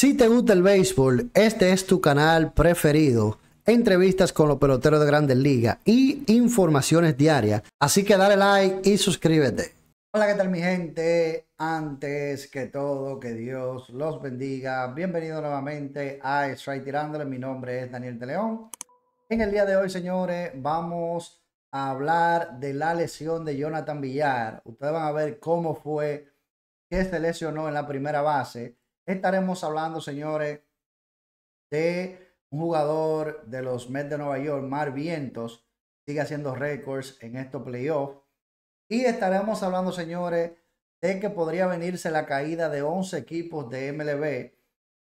Si te gusta el béisbol, este es tu canal preferido. Entrevistas con los peloteros de grandes ligas y informaciones diarias. Así que dale like y suscríbete. Hola, ¿qué tal mi gente? Antes que todo, que Dios los bendiga. Bienvenido nuevamente a Strike Tirándole. Mi nombre es Daniel de León. En el día de hoy, señores, vamos a hablar de la lesión de Jonathan Villar. Ustedes van a ver cómo fue que se lesionó en la primera base estaremos hablando, señores, de un jugador de los Mets de Nueva York, Mar Vientos, sigue haciendo récords en estos playoffs. Y estaremos hablando, señores, de que podría venirse la caída de 11 equipos de MLB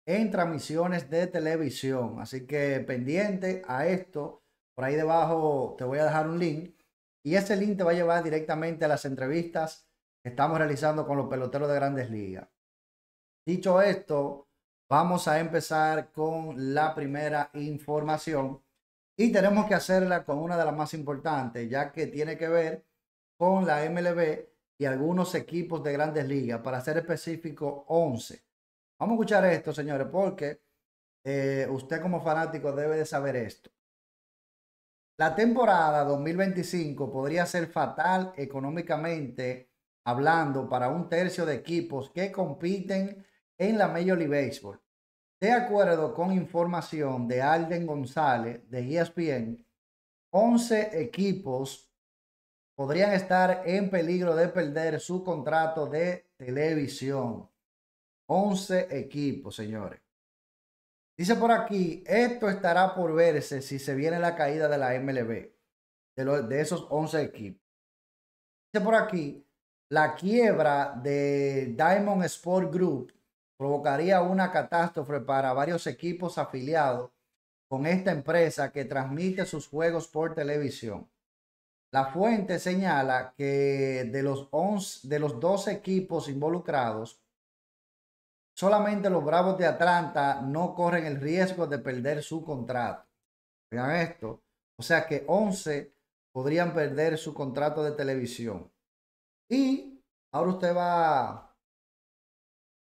en transmisiones de televisión. Así que pendiente a esto, por ahí debajo te voy a dejar un link y ese link te va a llevar directamente a las entrevistas que estamos realizando con los peloteros de grandes ligas. Dicho esto, vamos a empezar con la primera información y tenemos que hacerla con una de las más importantes, ya que tiene que ver con la MLB y algunos equipos de grandes ligas, para ser específico, 11. Vamos a escuchar esto, señores, porque eh, usted como fanático debe de saber esto. La temporada 2025 podría ser fatal económicamente hablando para un tercio de equipos que compiten en la Major League Baseball. De acuerdo con información de Alden González de ESPN, 11 equipos podrían estar en peligro de perder su contrato de televisión. 11 equipos, señores. Dice por aquí, esto estará por verse si se viene la caída de la MLB, de, esos 11 equipos. Dice por aquí, la quiebra de Diamond Sport Group provocaría una catástrofe para varios equipos afiliados con esta empresa que transmite sus juegos por televisión. La fuente señala que de los, 11, de los 12 equipos involucrados, solamente los Bravos de Atlanta no corren el riesgo de perder su contrato. Vean esto. O sea que 11 podrían perder su contrato de televisión. Y ahora usted va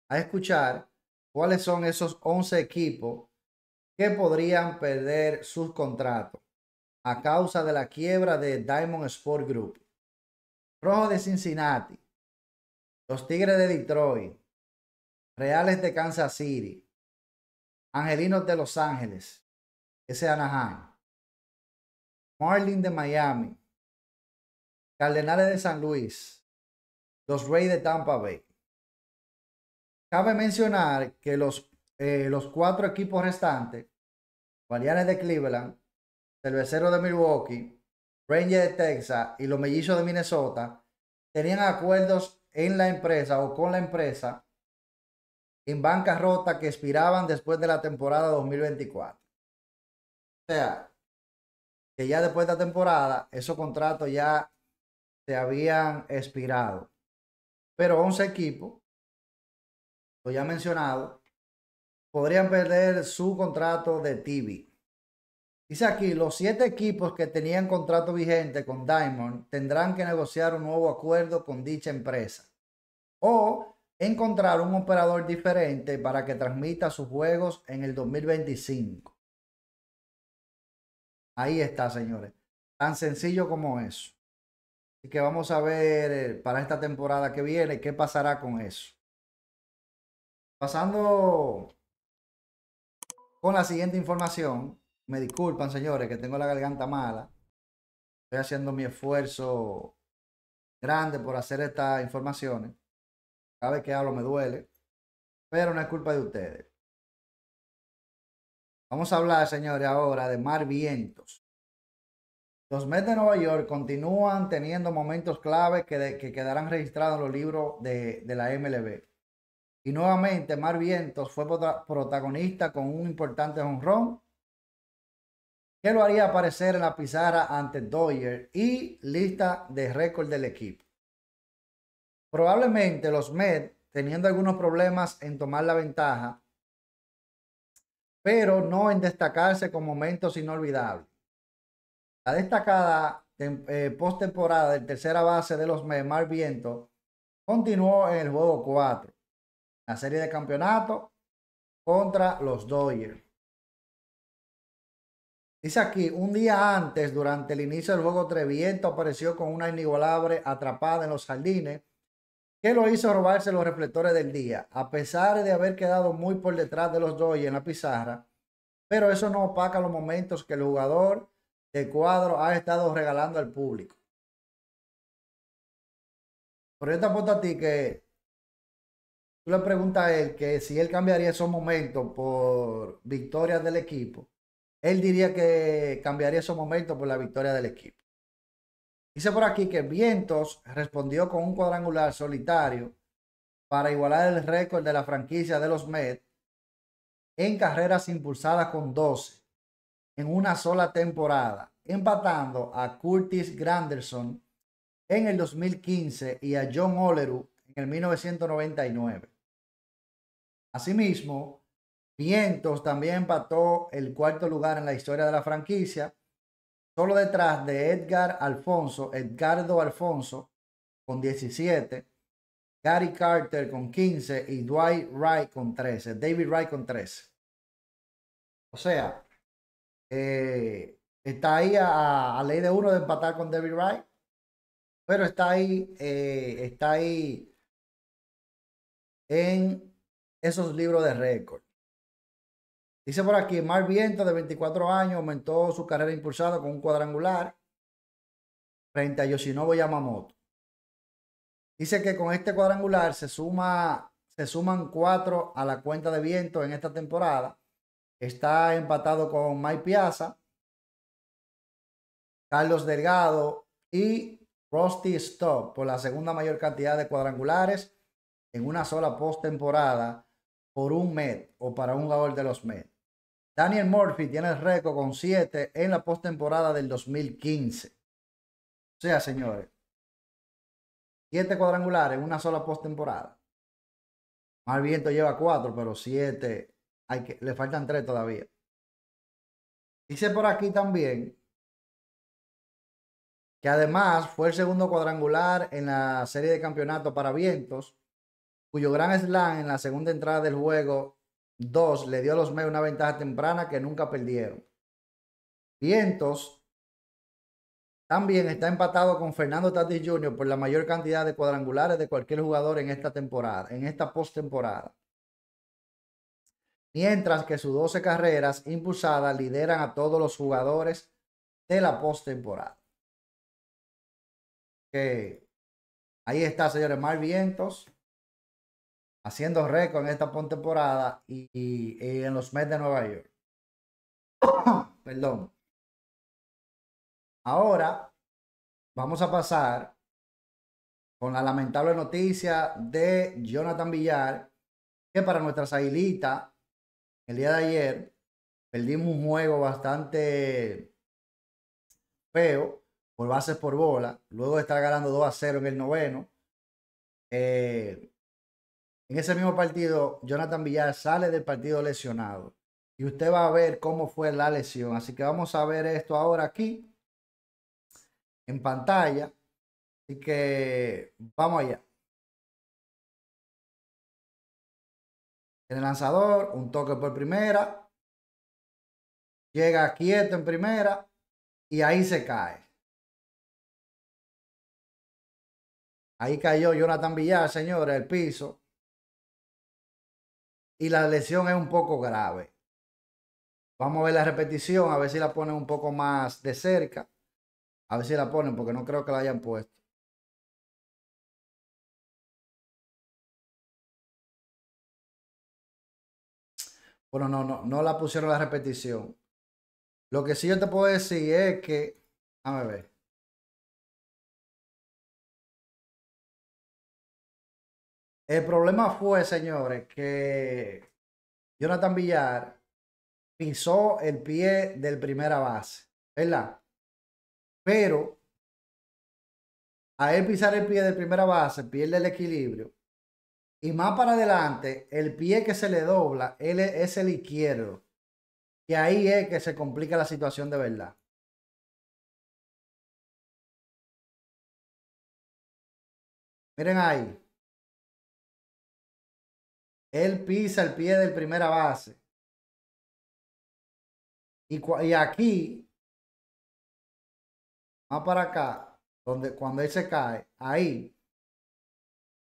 a escuchar cuáles son esos 11 equipos que podrían perder sus contratos a causa de la quiebra de Diamond Sport Group. Rojo de Cincinnati, los Tigres de Detroit, Reales de Kansas City, Angelinos de Los Ángeles, ese Anaheim, Marlin de Miami, Cardenales de San Luis, los Reyes de Tampa Bay. Cabe mencionar que los, eh, los cuatro equipos restantes, Guardianes de Cleveland, Cerveceros de Milwaukee, Rangers de Texas y los Mellizos de Minnesota, tenían acuerdos en la empresa o con la empresa en bancarrota que expiraban después de la temporada 2024. O sea, que ya después de la temporada esos contratos ya se habían expirado. Pero 11 equipos ya mencionado, podrían perder su contrato de TV. Dice aquí, los siete equipos que tenían contrato vigente con Diamond tendrán que negociar un nuevo acuerdo con dicha empresa o encontrar un operador diferente para que transmita sus juegos en el 2025. Ahí está, señores. Tan sencillo como eso. Y que vamos a ver eh, para esta temporada que viene qué pasará con eso. Pasando con la siguiente información. Me disculpan, señores, que tengo la garganta mala. Estoy haciendo mi esfuerzo grande por hacer estas informaciones. Cada vez que hablo me duele. Pero no es culpa de ustedes. Vamos a hablar, señores, ahora de Mar Vientos. Los meses de Nueva York continúan teniendo momentos clave que, quedarán registrados en los libros de, de la MLB. Y nuevamente, Mar Vientos fue protagonista con un importante honrón que lo haría aparecer en la pizarra ante Doyer y lista de récord del equipo. Probablemente los Mets, teniendo algunos problemas en tomar la ventaja, pero no en destacarse con momentos inolvidables. La destacada eh, postemporada del tercera base de los Mets, Mar Vientos, continuó en el juego 4 la serie de campeonato contra los Dodgers. Dice aquí, un día antes, durante el inicio del juego, Treviento apareció con una inigualable atrapada en los jardines que lo hizo robarse los reflectores del día, a pesar de haber quedado muy por detrás de los Dodgers en la pizarra. Pero eso no opaca los momentos que el jugador de cuadro ha estado regalando al público. Por esta te a ti que Tú le preguntas a él que si él cambiaría esos momentos por victorias del equipo, él diría que cambiaría esos momentos por la victoria del equipo. Dice por aquí que Vientos respondió con un cuadrangular solitario para igualar el récord de la franquicia de los Mets en carreras impulsadas con 12 en una sola temporada, empatando a Curtis Granderson en el 2015 y a John Oleru en el 1999. Asimismo, Vientos también empató el cuarto lugar en la historia de la franquicia, solo detrás de Edgar Alfonso, Edgardo Alfonso con 17, Gary Carter con 15 y Dwight Wright con 13, David Wright con 13. O sea, eh, está ahí a, ley de uno de empatar con David Wright, pero está ahí, eh, está ahí en esos libros de récord. Dice por aquí, Mar Viento, de 24 años, aumentó su carrera impulsada con un cuadrangular frente a Yoshinobu Yamamoto. Dice que con este cuadrangular se, suma, se suman cuatro a la cuenta de viento en esta temporada. Está empatado con Mike Piazza, Carlos Delgado y Rusty Stop por la segunda mayor cantidad de cuadrangulares en una sola postemporada por un Met o para un jugador de los med Daniel Murphy tiene el récord con 7 en la postemporada del 2015. O sea, señores, 7 cuadrangulares en una sola postemporada. Mal viento lleva 4, pero 7. Hay que, le faltan 3 todavía. Dice por aquí también que además fue el segundo cuadrangular en la serie de campeonato para vientos cuyo gran slam en la segunda entrada del juego 2 le dio a los Mets una ventaja temprana que nunca perdieron. Vientos también está empatado con Fernando Tatis Jr. por la mayor cantidad de cuadrangulares de cualquier jugador en esta temporada, en esta postemporada. Mientras que sus 12 carreras impulsadas lideran a todos los jugadores de la postemporada. Okay. Ahí está, señores, Mar Vientos haciendo récord en esta temporada y, eh, en los meses de Nueva York. Perdón. Ahora vamos a pasar con la lamentable noticia de Jonathan Villar, que para nuestras aguilitas, el día de ayer, perdimos un juego bastante feo por bases por bola, luego de estar ganando 2 a 0 en el noveno. Eh, en ese mismo partido, Jonathan Villar sale del partido lesionado. Y usted va a ver cómo fue la lesión. Así que vamos a ver esto ahora aquí en pantalla. Así que vamos allá. El lanzador, un toque por primera. Llega quieto en primera y ahí se cae. Ahí cayó Jonathan Villar, señores, el piso y la lesión es un poco grave. Vamos a ver la repetición, a ver si la ponen un poco más de cerca. A ver si la ponen, porque no creo que la hayan puesto. Bueno, no, no, no la pusieron la repetición. Lo que sí yo te puedo decir es que. A ver. El problema fue, señores, que Jonathan Villar pisó el pie del primera base, ¿verdad? Pero a él pisar el pie de primera base pierde el equilibrio. Y más para adelante, el pie que se le dobla él es el izquierdo. Y ahí es que se complica la situación de verdad. Miren ahí. Él pisa el pie del primera base. Y, y aquí, más para acá, donde cuando él se cae, ahí,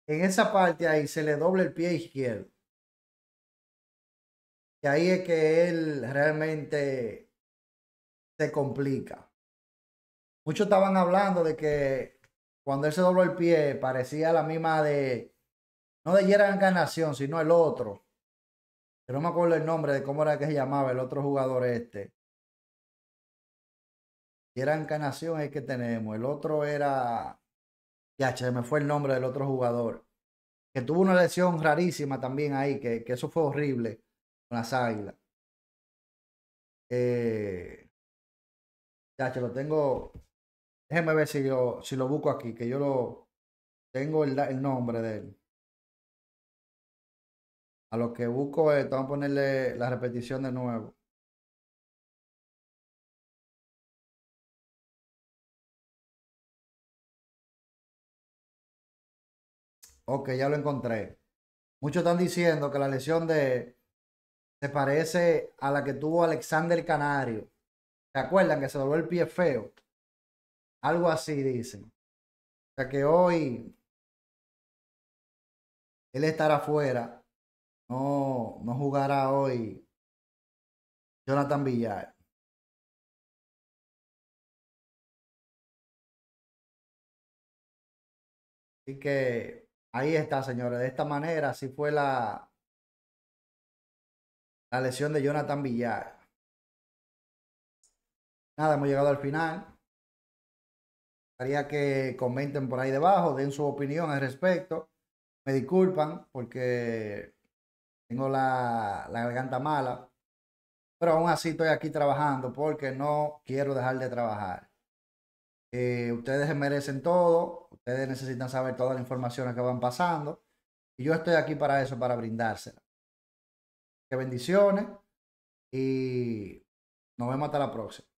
en esa parte ahí se le dobla el pie izquierdo. Y ahí es que él realmente se complica. Muchos estaban hablando de que cuando él se dobló el pie parecía la misma de no de Yera Encarnación, sino el otro. pero no me acuerdo el nombre de cómo era que se llamaba el otro jugador este. era Encarnación es el que tenemos. El otro era. Ya, che, me fue el nombre del otro jugador. Que tuvo una lesión rarísima también ahí, que, que eso fue horrible con las águilas. Eh, ya, lo tengo. Déjeme ver si, yo, si lo busco aquí, que yo lo. Tengo el nombre de él. A lo que busco esto, vamos a ponerle la repetición de nuevo. Ok, ya lo encontré. Muchos están diciendo que la lesión de se parece a la que tuvo Alexander Canario. ¿Se acuerdan que se volvió el pie feo? Algo así dicen. O sea que hoy él estará afuera no, no jugará hoy Jonathan Villar. Así que ahí está, señores. De esta manera, así fue la, la lesión de Jonathan Villar. Nada, hemos llegado al final. Quería que comenten por ahí debajo, den su opinión al respecto. Me disculpan porque tengo la, garganta mala, pero aún así estoy aquí trabajando porque no quiero dejar de trabajar. Eh, ustedes merecen todo, ustedes necesitan saber todas las informaciones que van pasando y yo estoy aquí para eso, para brindársela. Que bendiciones y nos vemos hasta la próxima.